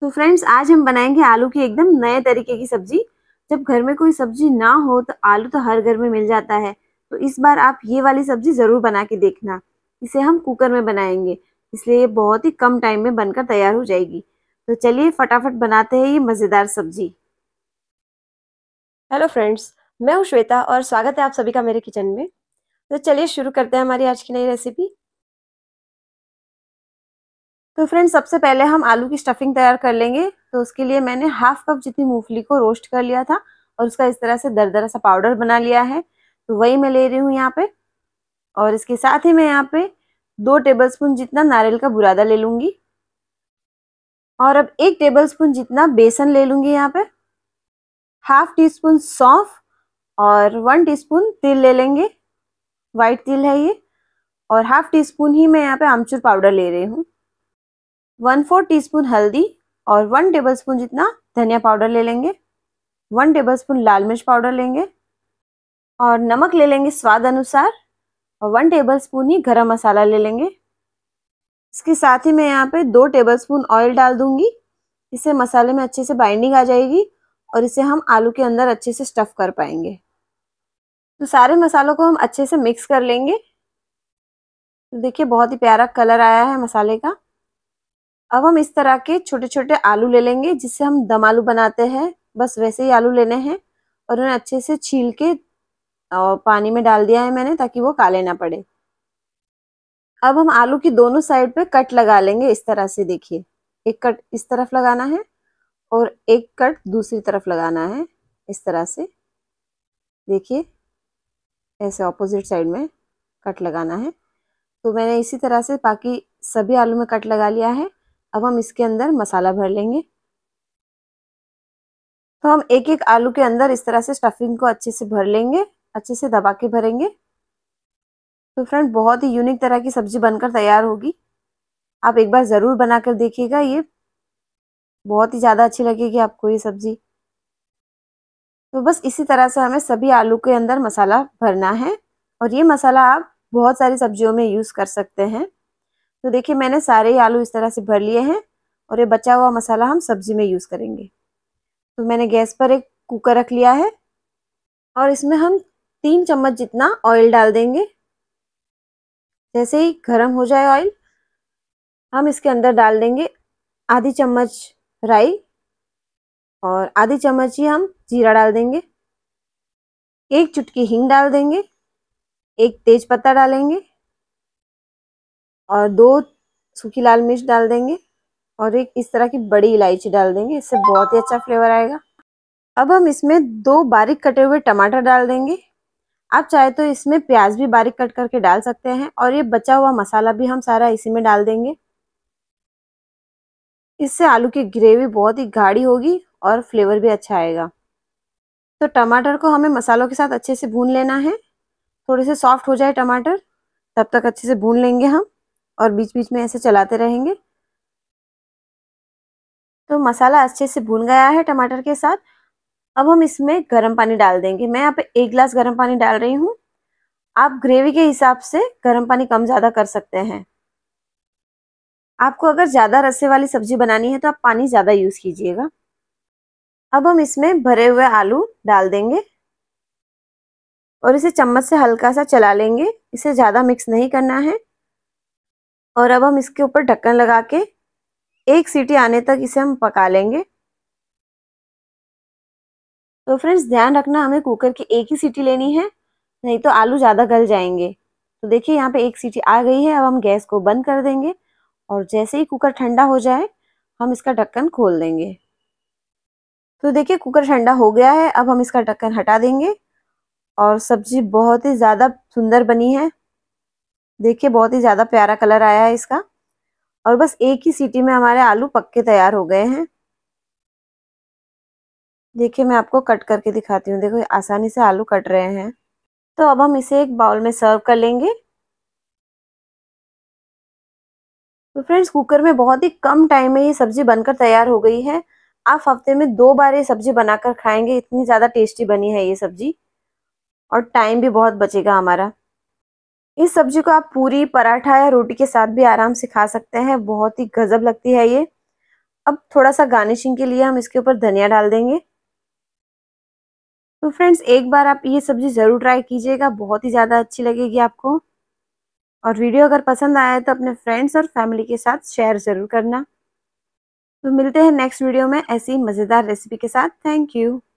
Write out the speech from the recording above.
तो फ्रेंड्स आज हम बनाएंगे आलू की एकदम नए तरीके की सब्जी जब घर में कोई सब्जी ना हो तो आलू तो हर घर में मिल जाता है तो इस बार आप ये वाली सब्जी ज़रूर बना के देखना इसे हम कुकर में बनाएंगे इसलिए ये बहुत ही कम टाइम में बनकर तैयार हो जाएगी तो चलिए फटाफट बनाते हैं ये मज़ेदार सब्जी हेलो फ्रेंड्स मैं हूँ श्वेता और स्वागत है आप सभी का मेरे किचन में तो चलिए शुरू करते हैं हमारी आज की नई रेसिपी तो फ्रेंड्स सबसे पहले हम आलू की स्टफिंग तैयार कर लेंगे तो उसके लिए मैंने हाफ कप जितनी मूंगफली को रोस्ट कर लिया था और उसका इस तरह से दर सा पाउडर बना लिया है तो वही मैं ले रही हूँ यहाँ पे और इसके साथ ही मैं यहाँ पे दो टेबलस्पून जितना नारियल का बुरादा ले लूँगी और अब एक टेबलस्पून जितना बेसन ले लूँगी यहाँ पे हाफ टी स्पून सौंफ और वन टीस्पून तिल ले लेंगे वाइट तिल है ये और हाफ टी स्पून ही मैं यहाँ पे आमचूर पाउडर ले रही हूँ वन फोर टी हल्दी और वन टेबल जितना धनिया पाउडर ले लेंगे वन टेबल लाल मिर्च पाउडर लेंगे और नमक ले लेंगे स्वाद अनुसार और वन स्पून ही गरम मसाला ले लेंगे इसके साथ ही मैं यहाँ पे दो टेबलस्पून ऑयल डाल दूंगी इससे मसाले में अच्छे से बाइंडिंग आ जाएगी और इसे हम आलू के अंदर अच्छे से स्टफ़ कर पाएंगे तो सारे मसालों को हम अच्छे से मिक्स कर लेंगे तो देखिए बहुत ही प्यारा कलर आया है मसाले का अब हम इस तरह के छोटे छोटे आलू ले लेंगे जिससे हम दम आलू बनाते हैं बस वैसे ही आलू लेने हैं और उन्हें अच्छे से छील के और पानी में डाल दिया है मैंने ताकि वो काले ना पड़े अब हम आलू की दोनों साइड पे कट लगा लेंगे इस तरह से देखिए एक कट इस तरफ लगाना है और एक कट दूसरी तरफ लगाना है इस तरह से देखिए ऐसे ऑपोजिट साइड में कट लगाना है तो मैंने इसी तरह से बाकी सभी आलू में कट लगा लिया है अब हम इसके अंदर मसाला भर लेंगे तो हम एक एक आलू के अंदर इस तरह से स्टफिंग को अच्छे से भर लेंगे अच्छे से दबा के भरेंगे तो फ्रेंड बहुत ही यूनिक तरह की सब्जी बनकर तैयार होगी आप एक बार ज़रूर बनाकर देखिएगा ये बहुत ही ज़्यादा अच्छी लगेगी आपको ये सब्ज़ी तो बस इसी तरह से हमें सभी आलू के अंदर मसाला भरना है और ये मसाला आप बहुत सारी सब्जियों में यूज़ कर सकते हैं तो देखिए मैंने सारे ही आलू इस तरह से भर लिए हैं और ये बचा हुआ मसाला हम सब्जी में यूज़ करेंगे तो मैंने गैस पर एक कुकर रख लिया है और इसमें हम तीन चम्मच जितना ऑयल डाल देंगे जैसे ही गर्म हो जाए ऑयल हम इसके अंदर डाल देंगे आधी चम्मच राई और आधी चम्मच ही हम जीरा डाल देंगे एक चुटकी हिंग डाल देंगे एक तेज पत्ता डालेंगे और दो सूखी लाल मिर्च डाल देंगे और एक इस तरह की बड़ी इलायची डाल देंगे इससे बहुत ही अच्छा फ्लेवर आएगा अब हम इसमें दो बारीक कटे हुए टमाटर डाल देंगे आप चाहे तो इसमें प्याज भी बारीक कट करके डाल सकते हैं और ये बचा हुआ मसाला भी हम सारा इसी में डाल देंगे इससे आलू की ग्रेवी बहुत ही गाढ़ी होगी और फ्लेवर भी अच्छा आएगा तो टमाटर को हमें मसालों के साथ अच्छे से भून लेना है थोड़े से सॉफ्ट हो जाए टमाटर तब तक अच्छे से भून लेंगे हम और बीच बीच में ऐसे चलाते रहेंगे तो मसाला अच्छे से भून गया है टमाटर के साथ अब हम इसमें गर्म पानी डाल देंगे मैं यहाँ पे एक गिलास गर्म पानी डाल रही हूँ आप ग्रेवी के हिसाब से गर्म पानी कम ज़्यादा कर सकते हैं आपको अगर ज़्यादा रस्से वाली सब्जी बनानी है तो आप पानी ज़्यादा यूज़ कीजिएगा अब हम इसमें भरे हुए आलू डाल देंगे और इसे चम्मच से हल्का सा चला लेंगे इसे ज़्यादा मिक्स नहीं करना है और अब हम इसके ऊपर ढक्कन लगा के एक सीटी आने तक इसे हम पका लेंगे तो फ्रेंड्स ध्यान रखना हमें कुकर की एक ही सीटी लेनी है नहीं तो आलू ज़्यादा गल जाएंगे तो देखिए यहाँ पे एक सीटी आ गई है अब हम गैस को बंद कर देंगे और जैसे ही कुकर ठंडा हो जाए हम इसका ढक्कन खोल देंगे तो देखिए कुकर ठंडा हो गया है अब हम इसका ढक्कन हटा देंगे और सब्जी बहुत ही ज़्यादा सुंदर बनी है देखिए बहुत ही ज़्यादा प्यारा कलर आया है इसका और बस एक ही सीटी में हमारे आलू पक्के तैयार हो गए हैं देखिए मैं आपको कट करके दिखाती हूँ देखो आसानी से आलू कट रहे हैं तो अब हम इसे एक बाउल में सर्व कर लेंगे तो फ्रेंड्स कुकर में बहुत ही कम टाइम में ये सब्जी बनकर तैयार हो गई है आप हफ्ते में दो बार ये सब्जी बनाकर खाएंगे इतनी ज़्यादा टेस्टी बनी है ये सब्जी और टाइम भी बहुत बचेगा हमारा इस सब्जी को आप पूरी पराठा या रोटी के साथ भी आराम से खा सकते हैं बहुत ही गजब लगती है ये अब थोड़ा सा गार्निशिंग के लिए हम इसके ऊपर धनिया डाल देंगे तो फ्रेंड्स एक बार आप ये सब्जी ज़रूर ट्राई कीजिएगा बहुत ही ज़्यादा अच्छी लगेगी आपको और वीडियो अगर पसंद आया तो अपने फ्रेंड्स और फैमिली के साथ शेयर ज़रूर करना तो मिलते हैं नेक्स्ट वीडियो में ऐसी मज़ेदार रेसिपी के साथ थैंक यू